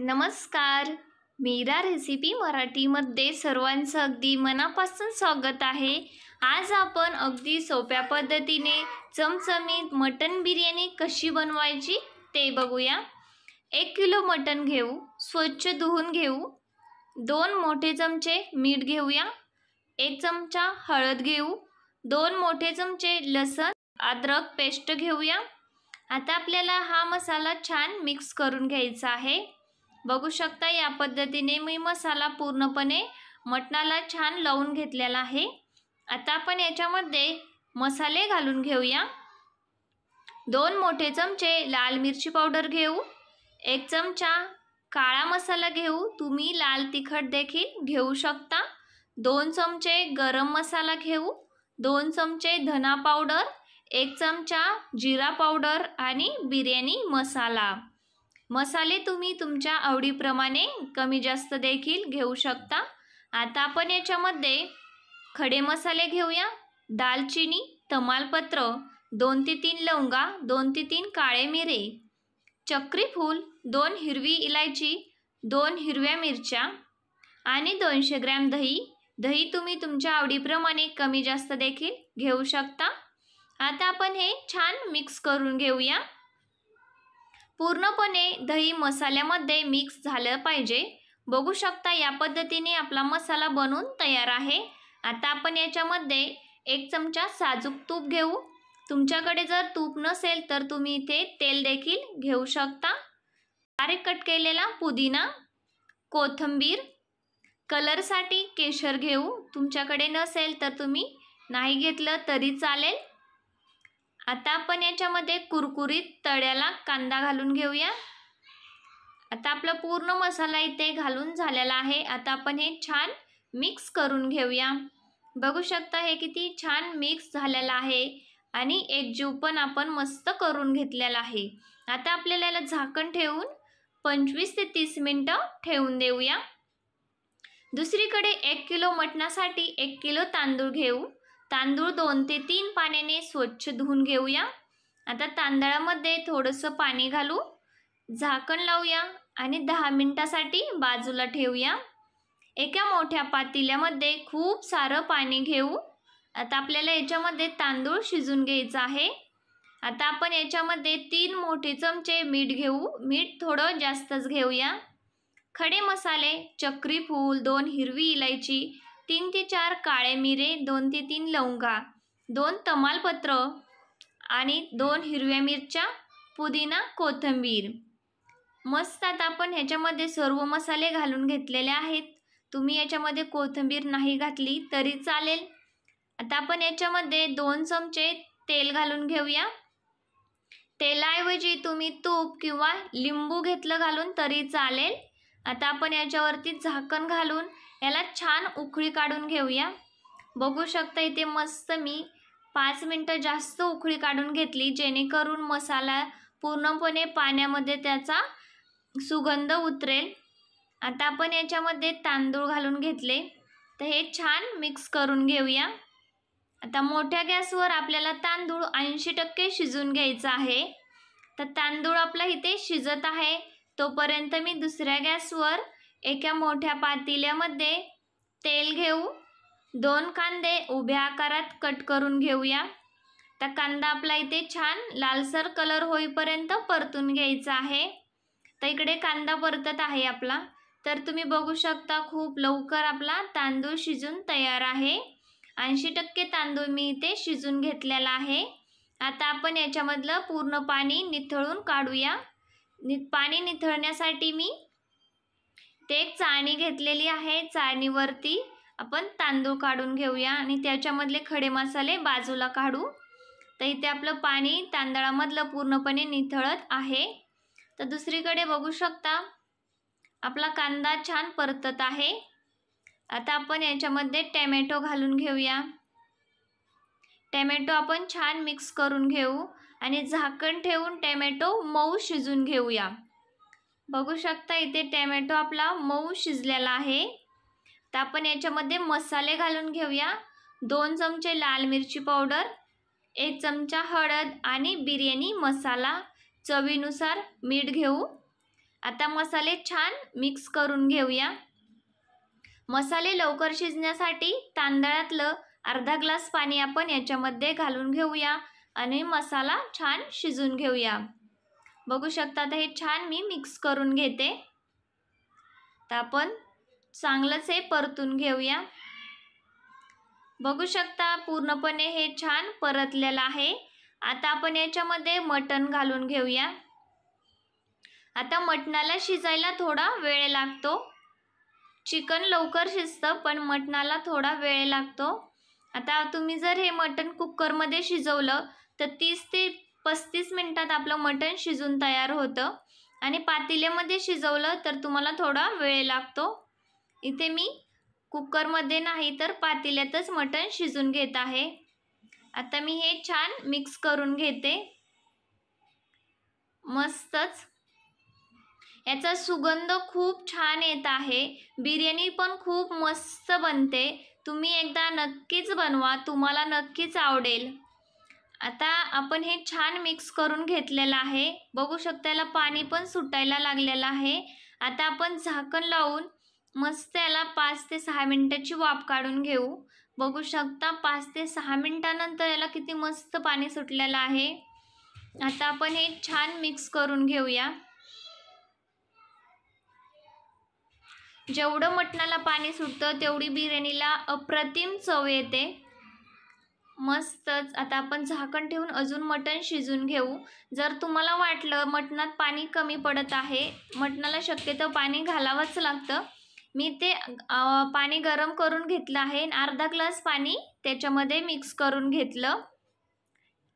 नमस्कार मीरा रेसिपी मराठीमध्ये सर्वांचं अगदी मनापासून स्वागत आहे आज आपण अगदी सोप्या पद्धतीने चमचमीत मटन बिर्याणी कशी बनवायची ते बघूया एक किलो मटन घेऊ स्वच्छ धुवून घेऊ दोन मोठे चमचे मीठ घेऊया एक चमचा हळद घेऊ दोन मोठे चमचे लसण अद्रक पेस्ट घेऊया आता आपल्याला हा मसाला छान मिक्स करून घ्यायचा आहे बघू शकता या पद्धतीने मी मसाला पूर्णपणे मटणाला छान लावून घेतलेला आहे आता आपण याच्यामध्ये मसाले घालून घेऊया दोन मोठे चमचे लाल मिरची पावडर घेऊ एक चमचा काळा मसाला घेऊ तुम्ही लाल तिखट देखील घेऊ शकता दोन चमचे गरम मसाला घेऊ दोन चमचे धना पावडर एक चमचा जिरा पावडर आणि बिर्याणी मसाला मसाले तुम्ही तुमच्या आवडीप्रमाणे कमी जास्त देखील घेऊ शकता आता आपण याच्यामध्ये खडे मसाले घेऊया दालचिनी तमालपत्र दोन ते तीन लवंगा दोन ते तीन काळे मिरे चक्री फूल दोन हिरवी इलायची दोन हिरव्या मिरच्या आणि दोनशे ग्रॅम दही दही तुम्ही तुमच्या आवडीप्रमाणे कमी जास्त देखील घेऊ शकता आता आपण हे छान मिक्स करून घेऊया पूर्णपणे दही मसाल्यामध्ये मिक्स झालं पाहिजे बघू शकता या पद्धतीने आपला मसाला बनून तयार आहे आता आपण याच्यामध्ये एक चमचा साजूक तूप घेऊ तुमच्याकडे जर तूप नसेल तर तुम्ही इथे तेल देखील घेऊ शकता बारीक कट केलेला पुदिना कोथंबीर कलरसाठी केशर घेऊ तुमच्याकडे नसेल तर तुम्ही नाही घेतलं तरी चालेल आता आपण याच्यामध्ये कुरकुरीत तळ्याला कांदा घालून घेऊया आता आपला पूर्ण मसाला इथे घालून झालेला आहे आता आपण हे छान मिक्स करून घेऊया बघू शकता हे किती छान मिक्स झालेलं आहे आणि जीव पण आपण मस्त करून घेतलेला आहे आता आपल्याला याला झाकण ठेवून पंचवीस ते तीस मिनटं ठेवून देऊया दुसरीकडे एक किलो मटणासाठी एक किलो तांदूळ घेऊ तांदूळ दोन ते तीन पाण्याने स्वच्छ धुवून घेऊया आता तांदळामध्ये थोडंसं पाणी घालू झाकण लावूया आणि दहा मिनटासाठी बाजूला ठेवूया एका मोठ्या पातेल्यामध्ये खूप सारं पाणी घेऊ आता आपल्याला याच्यामध्ये तांदूळ शिजून घ्यायचं आहे आता आपण याच्यामध्ये तीन मोठे चमचे मीठ घेऊ मीठ थोडं जास्तच घेऊया खडे मसाले चक्रीफूल दोन हिरवी इलायची तीन ते चार काळे मिरे दोन ते तीन लवंगा दोन तमालपत्र आणि दोन हिरव्या मिरच्या पुदिना कोथिंबीर मस्त आता आपण ह्याच्यामध्ये सर्व मसाले घालून घेतलेले आहेत तुम्ही याच्यामध्ये कोथिंबीर नाही घातली तरी चालेल आता आपण याच्यामध्ये दोन चमचे तेल घालून घेऊया तेलाऐवजी तुम्ही तूप किंवा लिंबू घेतलं घालून तरी चालेल आता आपण याच्यावरती झाकण घालून याला छान उकळी काढून घेऊया बघू शकता इथे मस्त मी पाच मिनटं जास्त उकळी काढून घेतली जेणेकरून मसाला पूर्णपणे पाण्यामध्ये त्याचा सुगंध उतरेल आता आपण याच्यामध्ये तांदूळ घालून घेतले तर हे छान मिक्स करून घेऊया आता मोठ्या गॅसवर आपल्याला तांदूळ ऐंशी टक्के शिजून घ्यायचं आहे तर तांदूळ आपला इथे शिजत आहे तोपर्यंत मी दुसऱ्या गॅसवर एका मोठ्या पातेल्यामध्ये तेल घेऊ दोन कांदे उभ्या आकारात कट करून घेऊया तर कांदा आपला इथे छान लालसर कलर होईपर्यंत परतून घ्यायचा आहे तर इकडे कांदा परतत आहे आपला तर तुम्ही बघू शकता खूप लवकर आपला तांदूळ शिजून तयार आहे ऐंशी टक्के तांदूळ मी इथे शिजून घेतलेला आहे आता आपण याच्यामधलं पूर्ण पाणी निथळून काढूया नि पाणी निथळण्यासाठी मी ते एक चाळणी घेतलेली आहे चाळणीवरती आपण तांदूळ काढून घेऊया आणि त्याच्यामधले खडे मसाले बाजूला काढू तर इथे आपलं पाणी तांदळामधलं पूर्णपणे निथळत आहे तर दुसरीकडे बघू शकता आपला कांदा छान परतत आहे आता आपण याच्यामध्ये टॅमॅटो घालून घेऊया टॅमॅटो आपण छान मिक्स करून घेऊ आणि झाकण ठेवून टॅमॅटो मऊ शिजून घेऊया बघू शकता इथे टॅमॅटो आपला मऊ शिजलेला आहे तर आपण याच्यामध्ये मसाले घालून घेऊया दोन चमचे लाल मिरची पावडर एक चमचा हळद आणि बिर्याणी मसाला चवीनुसार मीठ घेऊ आता मसाले छान मिक्स करून घेऊया मसाले लवकर शिजण्यासाठी तांदळातलं अर्धा ग्लास पाणी आपण याच्यामध्ये घालून घेऊया आणि मसाला छान शिजून घेऊया बघू शकता हे छान मी मिक्स करून घेते तर आपण चांगलंच हे परतून घेऊया बघू शकता पूर्णपणे हे छान परतलेलं आहे आता आपण याच्यामध्ये मटण घालून घेऊया आता मटणाला शिजायला थोडा वेळ लागतो चिकन लवकर शिजतं पण मटणाला थोडा वेळ लागतो आता तुम्ही जर हे मटण कुकरमध्ये शिजवलं तर तीस ते पस्तीस मिनटात आपलं मटण शिजून तयार होतं आणि पातेल्यामध्ये शिजवलं तर तुम्हाला थोडा वेळ लागतो इथे मी कुकरमध्ये नाही तर पातेल्यातच मटण शिजून घेत आहे आता मी हे छान मिक्स करून घेते मस्तच याचा सुगंध खूप छान येत आहे बिर्याणी पण खूप मस्त बनते तुम्ही एकदा नक्कीच बनवा तुम्हाला नक्कीच आवडेल आता आपण हे छान मिक्स करून घेतलेलं आहे बघू शकता याला पाणी पण सुटायला लागलेलं आहे आता आपण झाकण लावून मस्त याला पाच ते सहा मिनटाची वाफ काढून घेऊ बघू शकता पाच ते सहा मिनटानंतर याला किती मस्त पाणी सुटलेलं आहे आता आपण हे छान मिक्स करून घेऊया जेवढं मटणाला पाणी सुटतं तेवढी बिर्याणीला अप्रतिम चव येते मस्तच आता आपण झाकण ठेवून अजून मटण शिजून घेऊ जर तुम्हाला वाटलं मटणात पाणी कमी पडत आहे मटणाला शक्यतो पाणी घालावंच लागतं मी ते पाणी गरम करून घेतलं आहे अर्धा ग्लास पाणी त्याच्यामध्ये मिक्स करून घेतलं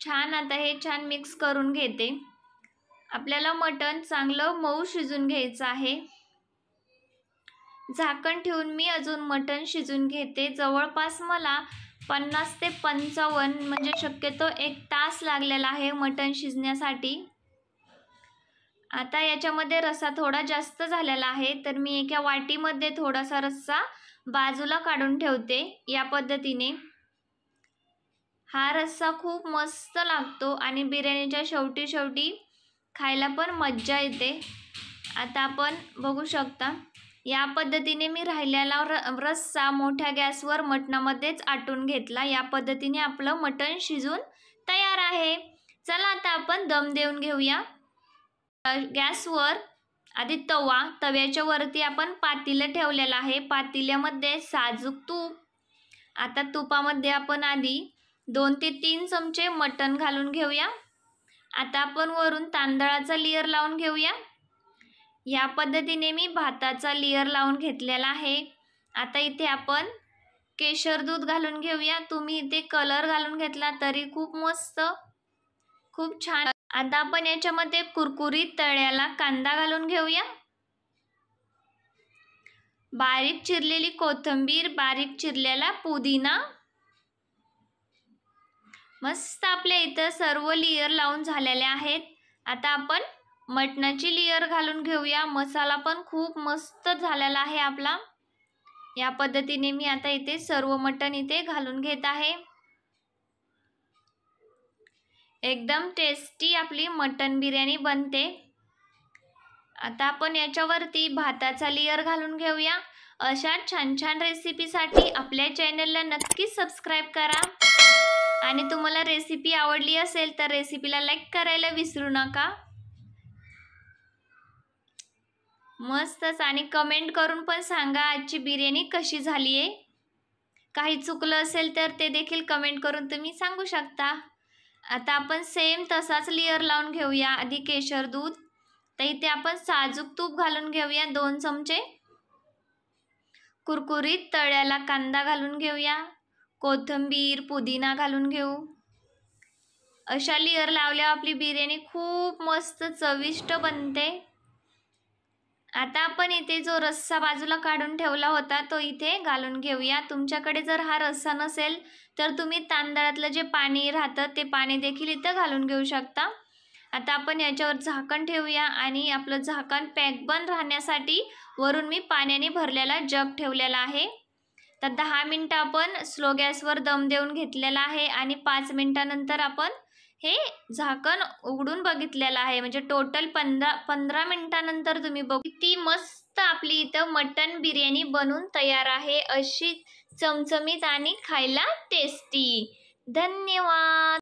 छान आता हे छान मिक्स करून घेते आपल्याला मटण चांगलं मऊ शिजून घ्यायचं आहे झाकण ठेवून मी अजून मटण शिजून घेते जवळपास मला पन्नास ते पंचावन्न म्हणजे शक्यतो एक तास लागलेला आहे मटण शिजण्यासाठी आता याच्यामध्ये रस्सा थोडा जास्त झालेला आहे तर मी एका वाटीमध्ये थोडासा रस्सा बाजूला काढून ठेवते या पद्धतीने हा रस्सा खूप मस्त लागतो आणि बिर्याणीच्या शेवटी शेवटी खायला पण मज्जा येते आता आपण बघू शकता या पद्धतीने मी राहिलेला र रस्सा मोठ्या गॅसवर मटणामध्येच आटून घेतला या पद्धतीने आपलं मटण शिजून तयार आहे चला आता आपण दम देऊन घेऊया गॅसवर आधी तवा तव्याच्या वरती आपण पातेलं ठेवलेलं आहे पातेल्यामध्ये साजूक तूप आता तुपामध्ये आपण आधी दोन ते तीन चमचे मटण घालून घेऊया आता आपण वरून तांदळाचा लेअर लावून घेऊया या पद्धतीने मी भाताचा लेअर लावून घेतलेला आहे आता इथे आपण केशर दूध घालून घेऊया तुम्ही इथे कलर घालून घेतला तरी खूप मस्त खूप छान आता आपण याच्यामध्ये कुरकुरीत तळ्याला कांदा घालून घेऊया बारीक चिरलेली कोथंबीर बारीक चिरलेला पुदिना मस्त आपल्या इथं सर्व लेअर लावून झालेले आहेत आता आपण मटणाची लेअर घालून घेऊया मसाला पण खूप मस्त झालेला आहे आपला या पद्धतीने मी आता इथे सर्व मटण इथे घालून घेत आहे एकदम टेस्टी आपली मटण बिर्याणी बनते आता आपण याच्यावरती भाताचा लेअर घालून घेऊया अशा छान छान रेसिपीसाठी आपल्या चॅनलला नक्की सबस्क्राईब करा आणि तुम्हाला रेसिपी आवडली असेल तर रेसिपीला लाईक करायला विसरू नका मस्तच आणि कमेंट करून पण सांगा आजची बिर्याणी कशी झाली आहे काही चुकलं असेल तर ते देखील कमेंट करून तुम्ही सांगू शकता आता आपण सेम तसाच लेअर लावून घेऊया आधी केशर दूध तर इथे आपण साजूक तूप घालून घेऊया दोन चमचे कुरकुरीत तळ्याला कांदा घालून घेऊया कोथिंबीर पुदिना घालून घेऊ अशा लेअर लावल्यावर आपली बिर्याणी खूप मस्त चविष्ट बनते आता आपण इथे जो रस्सा बाजूला काढून ठेवला होता तो इथे घालून घेऊया तुमच्याकडे जर हा रस्सा नसेल तर तुम्ही तांदळातलं जे पाणी राहतं ते पाणी देखील इथं घालून घेऊ शकता आता आपण याच्यावर झाकण ठेवूया आणि आपलं झाकण पॅक बंद राहण्यासाठी वरून मी पाण्याने भरलेला जग ठेवलेला आहे तर दहा मिनटं आपण स्लो गॅसवर दम देऊन घेतलेला आहे आणि पाच मिनटानंतर आपण हे झाकण उघडून बघितलेलं आहे म्हणजे टोटल पंधरा पंधरा मिनिटानंतर तुम्ही बघ किती मस्त आपली इथं मटन बिर्याणी बनून तयार आहे अशी चमचमीत आणि खायला टेस्टी धन्यवाद